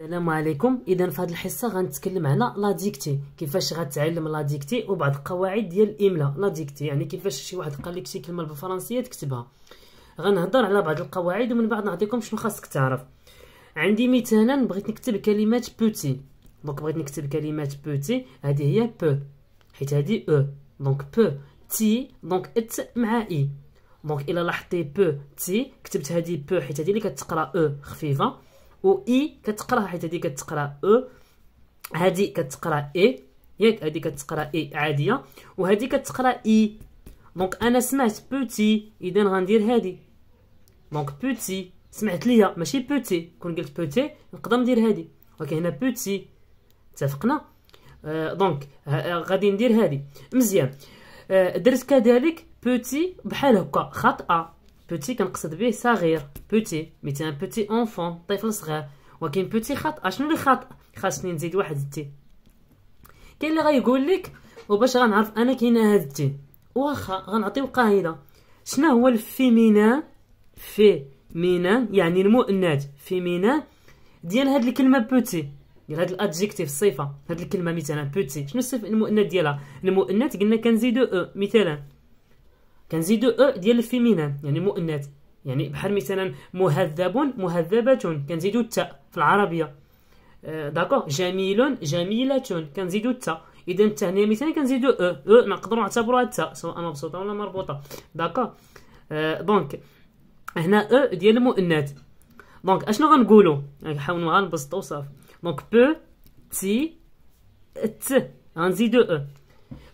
السلام عليكم اذا في هذه الحصه غنتكلم على لا ديكتي كيفاش غتعلم لا ديكتي وبعض القواعد ديال الاملاء لا ديكتي يعني كيفاش شي واحد قال لك شي كلمه بالفرنسيه تكتبها غنهضر على بعض القواعد ومن بعد نعطيكم شنو خاصك تعرف عندي مثلا بغيت نكتب كلمات بوتي دونك بغيت نكتب كلمات بوتي هذه هي بو حيت هذه او e. دونك بو تي دونك ات مع اي دونك الا لاحظتي بو تي كتبت هذه بو حيت هذه اللي كتقرا او e خفيفه و اي كتقرا حيت هذه كتقرا او هذه كتقرا اي ياك هذه كتقرا اي عاديه وهذه كتقرا اي دونك انا سمعت بوتي اذا غندير هذه دونك بوتي سمعت ليا ماشي بوتي كون قلت بوتي نقدر ندير هادي ولكن هنا بوتي اتفقنا آه، دونك آه، غادي ندير هادي مزيان آه، درت كذلك بوتي بحال هكا خطأ بوتي كنقصد به صغير بوتي مثلا بوتي اونفون طفل صغير ولكن بوتي خطا شنو اللي خطا خاصني نزيد واحد التي كاين اللي غيقول لك وباش غنعرف انا كاينه هاد التي واخا غنعطيو قاعده شنو هو الفيمينا مينا يعني المؤنث فيمينا ديال هاد الكلمه بوتي ديال هاد الادجيكتيف الصفه هاد الكلمه مثلا بوتي شنو الصفه المؤنث ديالها المؤنث قلنا كنزيدو او مثلا كنزيدو او ديال الفيمينان يعني مؤنث يعني بحال مثلا مهذب مهذبة كنزيدو التاء في العربية آه، داكو جميل جميلة كنزيدو التاء اذا التاء هنا مثلا كنزيدو او او نقدروا نعتبروها التاء سواء مبسوطة ولا مربوطة داكو آه، دونك هنا او ديال المؤنث دونك اشنو غنقولوا نحاولوا يعني غنبسطوا صافي دونك بو تي ت غنزيدو يعني او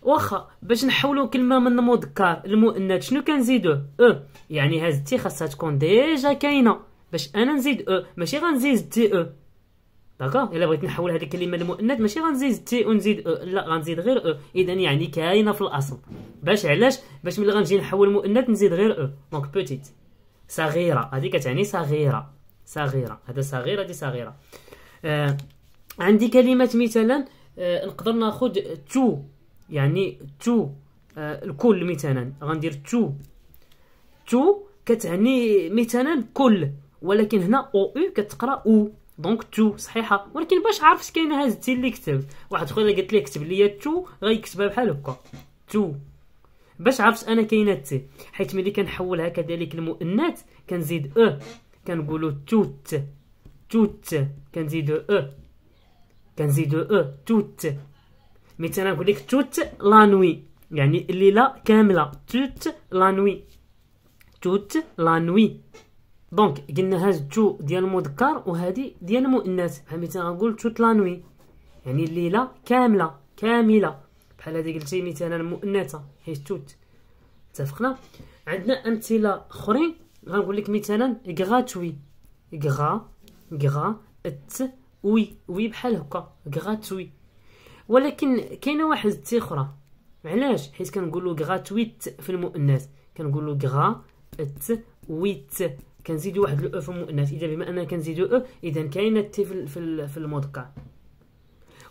واخا باش نحولو كلمه من مذكر لمؤنث شنو كنزيدوه او يعني هاد التي خاصها تكون ديجا كاينه باش انا نزيد او ماشي غنزيد تي او داكا الا بغيت نحول هذه الكلمه لمؤنث ماشي غنزيد تي ونزيد او لا غنزيد غير او اذا يعني كاينه في الاصل باش علاش باش ملي غنجي نحول مؤنث نزيد غير او دونك بوتيت صغيره هذه كتعني صغيره صغيره هذا صغيره دي صغيره آه عندي كلمه مثلا آه نقدر ناخذ تو يعني تو آه، الكل مثلا غندير تو تو كتعني مثلا كل ولكن هنا او او كتقرا او دونك تو صحيحه ولكن باش عرفت كاين هاز التي اللي كتب واحد خويا قالت لي كتب لي تو غيكتبها بحال هكا تو باش عرفت انا كاينه التي حيت ملي كنحولها كذلك المؤنث كنزيد او كنقولوا توت توت كنزيدو او كنزيدو او توت مثلا نقول لك توت لا نوي يعني الليله كامله توت لا نوي توت لا نوي دونك قلنا هاد تو ديال المذكر وهادي ديال المؤنث بحال مثلا نقول توت لا نوي يعني الليله كامله كامله بحال هادي قلتي مثلا مؤنثه هي توت اتفقنا عندنا امثله اخرين غنقول لك مثلا غاتوي غا غا ات وي وي بحال هكا غاتوي ولكن كاينه واحد التي اخرى علاش حيت كنقولوا غراتويت في المؤنث كنقولوا غرا ات ويت كنزيدوا واحد الاو في المؤنث اذا بما اننا كنزيدوا او اذا كاينه تي في في, في المذكر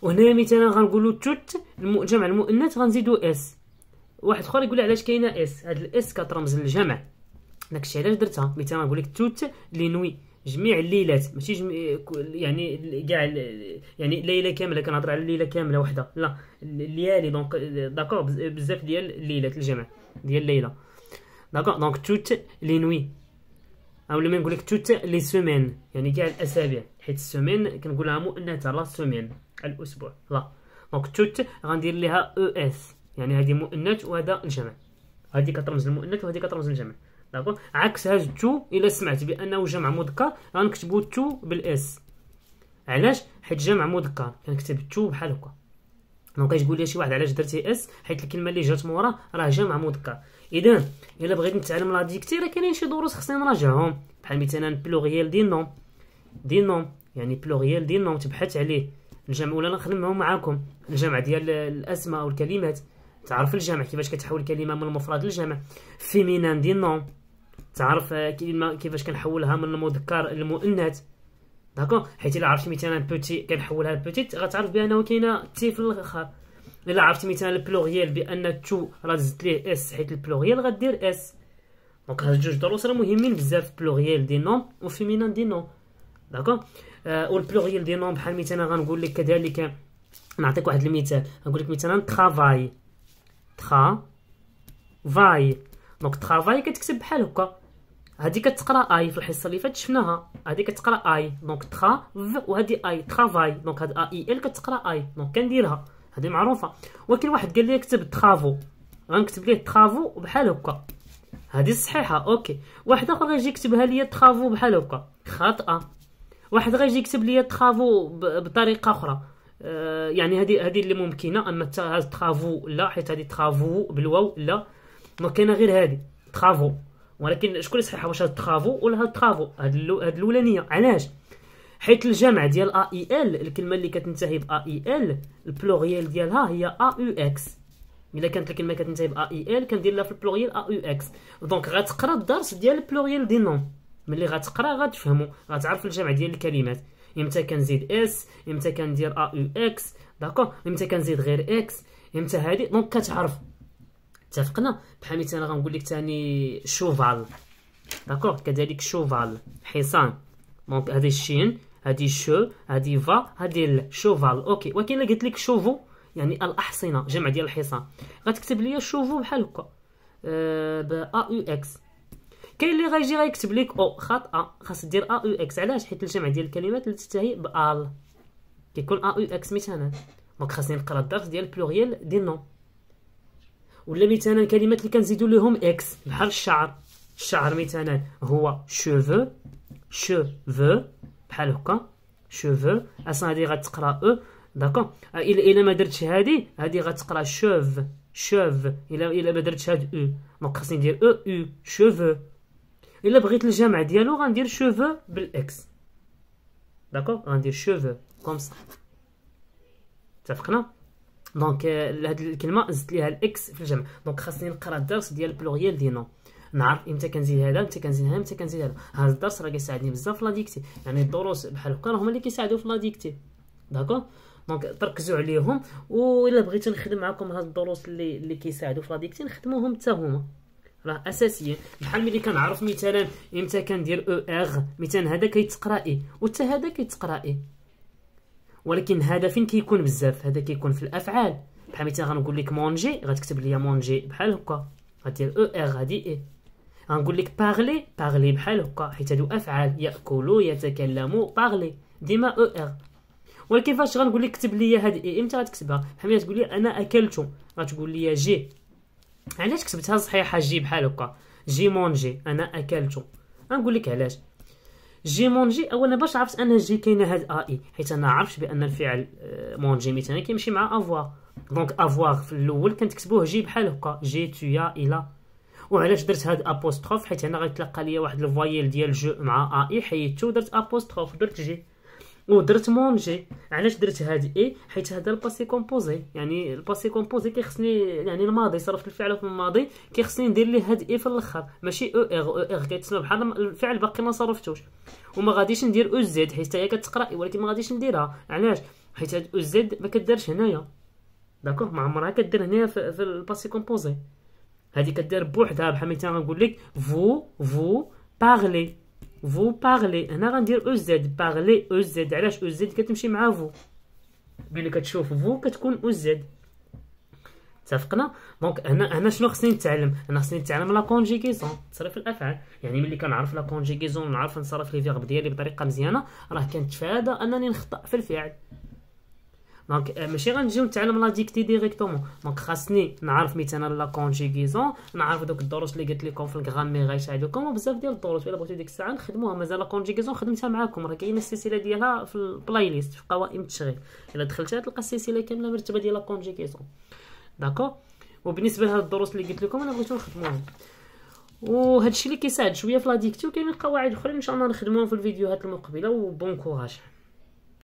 وهنا مثلا غنقولوا توت جمع المؤنث غنزيدوا اس واحد اخر يقول علاش كاينه اس هاد الاس كترمز للجمع داكشي علاش درتها مثلا نقول لك توت لينوي جميع الليلات ماشي جميع يعني كاع يعني ليله كامله كنهضر على ليله كامله وحده لا الليالي دونك داكور بزاف ديال الليلات الجمع ديال الليله داكور دونك توت لي نوي اولا لما نقول لك توت لي سومين يعني كاع الاسابيع حيت السومين كنقولها مؤنثه لا سومين الاسبوع لا دونك توت غندير ليها او e اس يعني هذه مؤنث وهذا الجمع هذه كترمز للمؤنث وهذه كترمز للجمع دابا عكس هاد تو الا سمعت بانه جمع مذكر غنكتبو تو بالاس علاش حيت جمع مذكر كنكتب تو بحال هكا دونك كتقول لي شي واحد علاش درتي اس حيت الكلمه اللي جات مورا راه جمع مذكر اذا الا بغيت نتعلم لا ديكتي راه كاينين شي دروس خصني نراجعهم بحال مثلا بلوغيال دي نوم دي نوم يعني بلوغيال دي نوم تبحث عليه الجمع ولا نخدمهم معاكم الجمع ديال الاسماء والكلمات تعرف الجمع كيفاش كتحول كلمه من المفرد للجمع فيمينان دي نوم تعرف كيفاش كنحولها من المذكر للمؤنث داكو حيت الا عرفتي مثلا بوتي كنحولها لبوتيت غتعرف بانه كاينه تي في الاخر الا عرفتي مثلا البلوغيال بان تو راه زدت ليه اس حيت البلوغيال غدير اس دونك هاد جوج دروس راه مهمين بزاف بلوغيال دي نوم وفيمينان دي نوم داكو آه والبلوغيال دي نوم بحال مثلا غنقول لك كذلك نعطيك واحد المثال نقول لك مثلا ترافاي ترا فاي دونك ترافاي كتكتب بحال هكا هادي كتقرا اي في الحصه اللي فاتت شفناها هادي كتقرا اي دونك تخا وهادي اي ترافاي دونك هاد اي ال كتقرا اي دونك كنديرها هادي معروفه ولكن واحد قال لي كتب ترافو غنكتب ليه ترافو بحال هكا هادي صحيحه اوكي واحد اخر غيجي يكتبها ليا ترافو بحال هكا خاطئه واحد غيجي يكتب ليا ترافو بطريقه اخرى أه يعني هادي هادي اللي ممكنه اما ترافو لا حيت هادي ترافو بالواو لا ما كاينه غير هادي ترافو ولكن شكون اللي صححها واش هاد الترافو ولا هاد الترافو هاد الاولانيه علاش حيت الجمع ديال ا اي ال الكلمه اللي كتنتهي ب ا اي e ال البلوريال ديالها هي ا يو اكس الا كانت الكلمه كتنتهي ب ا اي e ال كندير لها في البلوريال ا يو اكس دونك غتقرا الدرس ديال البلوريال دي نون ملي غتقرا غتفهمو غتعرف الجمع ديال الكلمات امتى كنزيد اس امتى كندير ا يو اكس داكور امتى كنزيد غير اكس امتى هادي دونك كتعرف اتفقنا بحال مثلا غنقول لك ثاني شوفال داكوغ كذلك شوفال حصان دونك هذه الشين هذه شو هذه فا هذه الشوفال اوكي ولكن قلت لك شوفو يعني الاحصنه جمع ديال الحصان غتكتب لي شوفو بحال هكا آه، ب ا او اكس كاين اللي غيجي غيكتب لك او خطأ خاص دير ا او اكس علاش حيت الجمع ديال الكلمات اللي تنتهي بال كيكون ا او اكس مثلا دونك خاصني نقرا الدرس ديال البلوريال ديال نو ولا مثلا كلمات اللي كنزيدو لهم اكس بحال الشعر الشعر مثلا هو شوفو شوفو بحال هكا شوفو اصلا هادي غتقرا او داكو آه، الا الا ما درتش هادي هادي غتقرا شوف شوف الا الا ما درتش هاد او دونك خاصني ندير او او شوفو الا بغيت الجمع ديالو غندير شوفو بالاكس داكو غندير شوفو كوم صح اتفقنا دونك هاد الكلمه زدت ليها الاكس في الجمع دونك خاصني نقرا الدرس ديال بلوريال دي نو نعرف امتى كنزيد هذا امتى كنزيد هذا امتى كنزيد هذا هذا الدرس راه كيساعدني بزاف في لاديكتي يعني الدروس بحال هكا هما اللي كيساعدوا في لاديكتي داكو دونك تركزوا عليهم والا بغيت نخدم معكم هاد الدروس اللي اللي كيساعدوا في لاديكتي نخدموهم حتى هما راه اساسيين بحال ملي كنعرف مثلا امتى كندير او ار مثلا هذا كيتقرا اي وحتى هذا كيتقرا اي ولكن هذا فين كيكون بزاف هذا كيكون في الافعال بحال مثلا غنقول لك مونجي غتكتب لي مونجي بحال هكا غدير او ار غادي اي غنقول لك بارلي بارلي بحال هكا حيت هادو افعال ياكل يتكلم بارلي ديما او e ار ولكن فاش غنقول لك كتب لي هاد اي e e، امتى غتكتبها بحال تقول لي انا اكلت غتقول لي جي علاش كتبتها صحيحه جي بحال هكا جي مونجي انا اكلت غنقول لك علاش جي مونجي اولا باش عرفت ان جي كاينه هاد اي e، حيت انا عرفت بان الفعل آه، مونجي مثلا كيمشي مع افوار دونك افوار في الاول كنتكتبوه جي بحال هكا جي تويا الى وعلاش درت هاد ابوستروف حيت انا غيتلقى ليا واحد الفوايل ديال جو مع اي e، حيدتو درت ابوستروف درت جي ودرت مون جي علاش درت هاد اي حيت هذا الباسي كومبوزي يعني الباسي كومبوزي كيخصني يعني الماضي صرفت الفعل في الماضي كيخصني ندير ليه هاد اي في الاخر ماشي او اغ او اغ كيتسمى بحال الفعل باقي ما صرفتوش وما غاديش ندير او زد حيت هي كتقرا ولكن ما غاديش نديرها علاش حيت هاد او زد ما كدارش هنايا داكوغ ما عمرها كدير هنايا في, في الباسي كومبوزي هادي كدير بوحدها بحال مثلا نقول لك فو فو باغلي فو بارلي هنا غندير او زد بارلي او زد علاش او زد كتمشي مع فو ملي كتشوف فو كتكون او زد اتفقنا دونك هنا هنا شنو خصني نتعلم انا خصني نتعلم لا كونجيكيزون تصريف الافعال يعني ملي كنعرف لا كونجيكيزون نعرف نصرف لي فيرب ديالي بطريقه مزيانه راه كنتفادى انني نخطا في الفعل دونك ماشي غنجيو نتعلم لا ديكتي ديريكتومون دونك خاصني نعرف مثلا لا كونجيغيزون نعرف دوك الدروس اللي قلت لكم في الكغامي غيساعدوكم بزاف ديال الدروس الا بغيتو ديك الساعه نخدموها مازال لا كونجيغيزون خدمتها معاكم راه كاينه السلسله ديالها في البلاي ليست في قوائم التشغيل الا دخلتها تلقى السلسله كامله مرتبه ديال لا كونجيغيزون داكو وبالنسبه لهاد الدروس اللي قلت لكم انا بغيتو نخدموهم وهادشي اللي كيساعد شويه في لا ديكتي وكاينين قواعد اخرين ان شاء الله نخدموهم في الفيديوهات المقبله وبون كوراج